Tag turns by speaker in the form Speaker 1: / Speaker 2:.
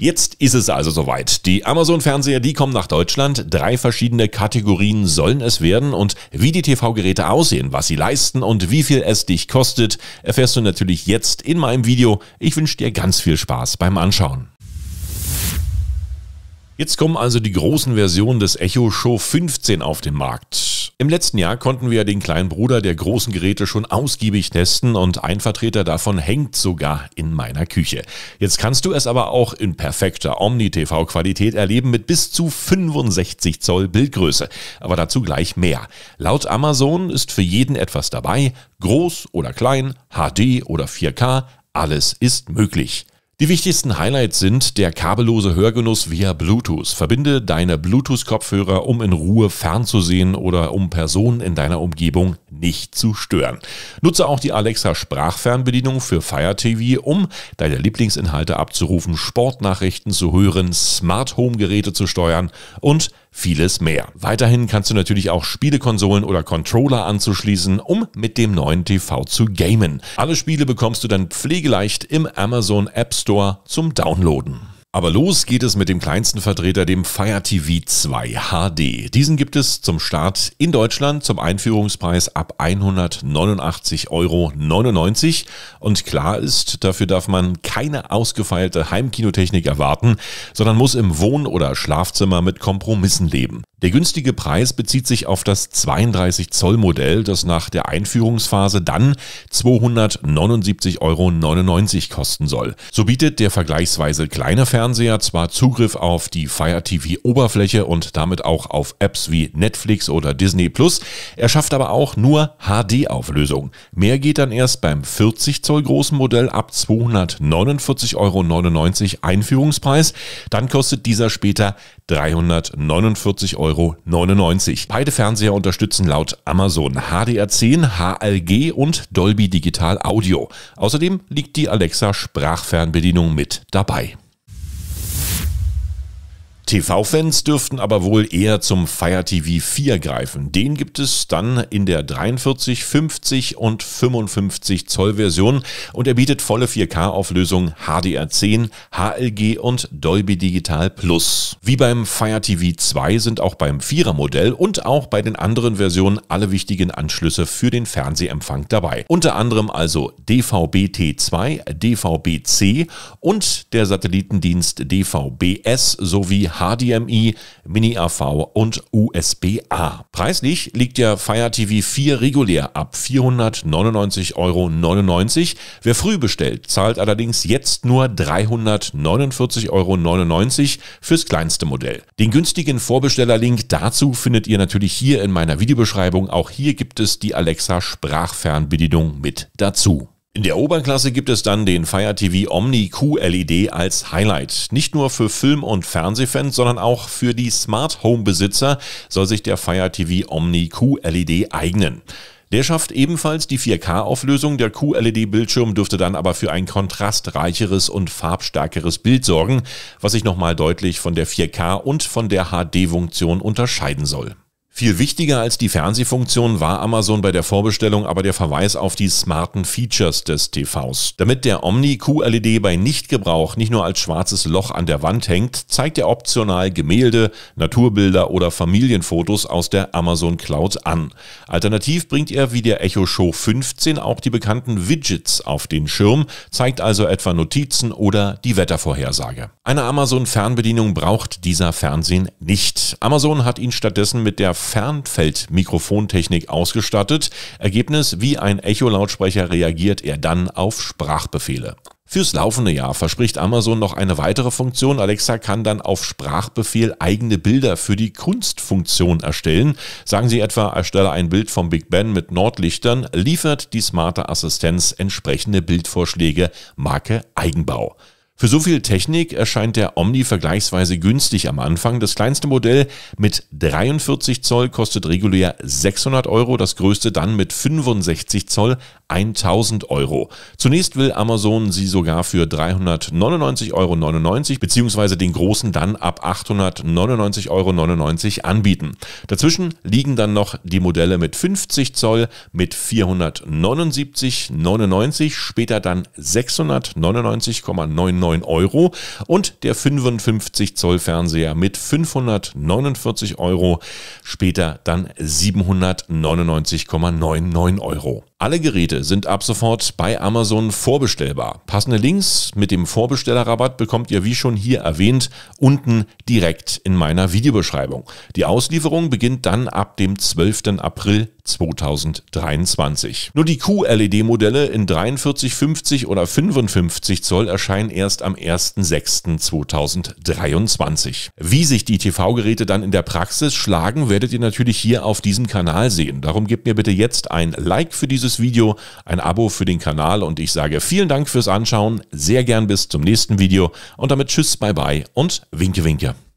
Speaker 1: Jetzt ist es also soweit. Die Amazon-Fernseher, die kommen nach Deutschland. Drei verschiedene Kategorien sollen es werden und wie die TV-Geräte aussehen, was sie leisten und wie viel es dich kostet, erfährst du natürlich jetzt in meinem Video. Ich wünsche dir ganz viel Spaß beim Anschauen. Jetzt kommen also die großen Versionen des Echo Show 15 auf den Markt. Im letzten Jahr konnten wir den kleinen Bruder der großen Geräte schon ausgiebig testen und ein Vertreter davon hängt sogar in meiner Küche. Jetzt kannst du es aber auch in perfekter Omni-TV-Qualität erleben mit bis zu 65 Zoll Bildgröße. Aber dazu gleich mehr. Laut Amazon ist für jeden etwas dabei. Groß oder klein, HD oder 4K, alles ist möglich. Die wichtigsten Highlights sind der kabellose Hörgenuss via Bluetooth. Verbinde deine Bluetooth-Kopfhörer, um in Ruhe fernzusehen oder um Personen in deiner Umgebung nicht zu stören. Nutze auch die Alexa Sprachfernbedienung für Fire TV, um deine Lieblingsinhalte abzurufen, Sportnachrichten zu hören, Smart Home Geräte zu steuern und vieles mehr. Weiterhin kannst du natürlich auch Spielekonsolen oder Controller anzuschließen, um mit dem neuen TV zu gamen. Alle Spiele bekommst du dann pflegeleicht im Amazon App Store zum Downloaden. Aber los geht es mit dem kleinsten Vertreter, dem Fire TV 2 HD. Diesen gibt es zum Start in Deutschland zum Einführungspreis ab 189,99 Euro. Und klar ist, dafür darf man keine ausgefeilte Heimkinotechnik erwarten, sondern muss im Wohn- oder Schlafzimmer mit Kompromissen leben. Der günstige Preis bezieht sich auf das 32 Zoll Modell, das nach der Einführungsphase dann 279,99 Euro kosten soll. So bietet der vergleichsweise kleine Fernseher Fernseher zwar Zugriff auf die Fire TV Oberfläche und damit auch auf Apps wie Netflix oder Disney Plus, er schafft aber auch nur HD-Auflösung. Mehr geht dann erst beim 40 Zoll großen Modell ab 249,99 Euro Einführungspreis, dann kostet dieser später 349,99 Euro. Beide Fernseher unterstützen laut Amazon HDR10, HLG und Dolby Digital Audio. Außerdem liegt die Alexa Sprachfernbedienung mit dabei. TV-Fans dürften aber wohl eher zum Fire TV 4 greifen. Den gibt es dann in der 43, 50 und 55 Zoll Version und er bietet volle 4K-Auflösung HDR10, HLG und Dolby Digital Plus. Wie beim Fire TV 2 sind auch beim 4er Modell und auch bei den anderen Versionen alle wichtigen Anschlüsse für den Fernsehempfang dabei. Unter anderem also DVB-T2, DVB-C und der Satellitendienst DVB-S sowie HDMI, Mini-AV und USB-A. Preislich liegt der Fire TV 4 regulär ab 499,99 Euro. Wer früh bestellt, zahlt allerdings jetzt nur 349,99 Euro fürs kleinste Modell. Den günstigen Vorbesteller-Link dazu findet ihr natürlich hier in meiner Videobeschreibung. Auch hier gibt es die Alexa Sprachfernbedienung mit dazu. In der Oberklasse gibt es dann den Fire TV Omni QLED als Highlight. Nicht nur für Film- und Fernsehfans, sondern auch für die Smart Home Besitzer soll sich der Fire TV Omni QLED eignen. Der schafft ebenfalls die 4K-Auflösung. Der QLED-Bildschirm dürfte dann aber für ein kontrastreicheres und farbstärkeres Bild sorgen, was sich nochmal deutlich von der 4K und von der HD-Funktion unterscheiden soll. Viel wichtiger als die Fernsehfunktion war Amazon bei der Vorbestellung aber der Verweis auf die smarten Features des TVs. Damit der Omni QLED bei Nichtgebrauch nicht nur als schwarzes Loch an der Wand hängt, zeigt er optional Gemälde, Naturbilder oder Familienfotos aus der Amazon Cloud an. Alternativ bringt er wie der Echo Show 15 auch die bekannten Widgets auf den Schirm, zeigt also etwa Notizen oder die Wettervorhersage. Eine Amazon Fernbedienung braucht dieser Fernsehen nicht. Amazon hat ihn stattdessen mit der Fernfeldmikrofontechnik ausgestattet. Ergebnis, wie ein Echo-Lautsprecher reagiert er dann auf Sprachbefehle. Fürs laufende Jahr verspricht Amazon noch eine weitere Funktion. Alexa kann dann auf Sprachbefehl eigene Bilder für die Kunstfunktion erstellen. Sagen Sie etwa, erstelle ein Bild vom Big Ben mit Nordlichtern, liefert die smarte Assistenz entsprechende Bildvorschläge Marke Eigenbau. Für so viel Technik erscheint der Omni vergleichsweise günstig am Anfang. Das kleinste Modell mit 43 Zoll kostet regulär 600 Euro, das größte dann mit 65 Zoll 1000 Euro. Zunächst will Amazon sie sogar für 399,99 Euro bzw. den großen dann ab 899,99 Euro anbieten. Dazwischen liegen dann noch die Modelle mit 50 Zoll mit 479,99, später dann 699,99 Euro und der 55 Zoll Fernseher mit 549 Euro, später dann 799,99 Euro. Alle Geräte sind ab sofort bei Amazon vorbestellbar. Passende Links mit dem Vorbestellerrabatt bekommt ihr, wie schon hier erwähnt, unten direkt in meiner Videobeschreibung. Die Auslieferung beginnt dann ab dem 12. April 2023. Nur die QLED-Modelle in 43, 50 oder 55 Zoll erscheinen erst am 1.6.2023. Wie sich die TV-Geräte dann in der Praxis schlagen, werdet ihr natürlich hier auf diesem Kanal sehen. Darum gebt mir bitte jetzt ein Like für dieses Video, ein Abo für den Kanal und ich sage vielen Dank fürs Anschauen, sehr gern bis zum nächsten Video und damit tschüss, bye bye und winke winke.